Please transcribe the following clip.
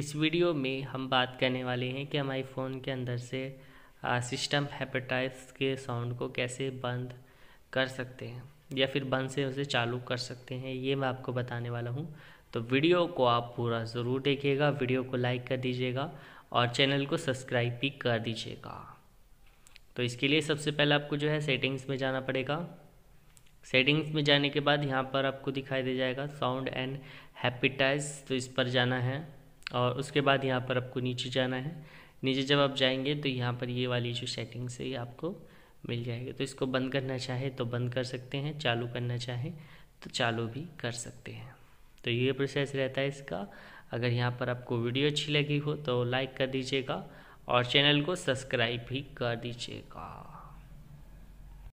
इस वीडियो में हम बात करने वाले हैं कि हमारे फ़ोन के अंदर से सिस्टम हेपेटाइट्स के साउंड को कैसे बंद कर सकते हैं या फिर बंद से उसे चालू कर सकते हैं ये मैं आपको बताने वाला हूँ तो वीडियो को आप पूरा ज़रूर देखिएगा वीडियो को लाइक कर दीजिएगा और चैनल को सब्सक्राइब भी कर दीजिएगा तो इसके लिए सबसे पहले आपको जो है सेटिंग्स में जाना पड़ेगा सेटिंग्स में जाने के बाद यहाँ पर आपको दिखाई दे जाएगा साउंड एंड हैप्पीटाइज तो इस पर जाना है और उसके बाद यहाँ पर आपको नीचे जाना है नीचे जब आप जाएंगे तो यहाँ पर ये वाली जो सेटिंग्स है ये आपको मिल जाएगी तो इसको बंद करना चाहे तो बंद कर सकते हैं चालू करना चाहे तो चालू भी कर सकते हैं तो ये प्रोसेस रहता है इसका अगर यहाँ पर आपको वीडियो अच्छी लगी हो तो लाइक कर दीजिएगा और चैनल को सब्सक्राइब भी कर दीजिएगा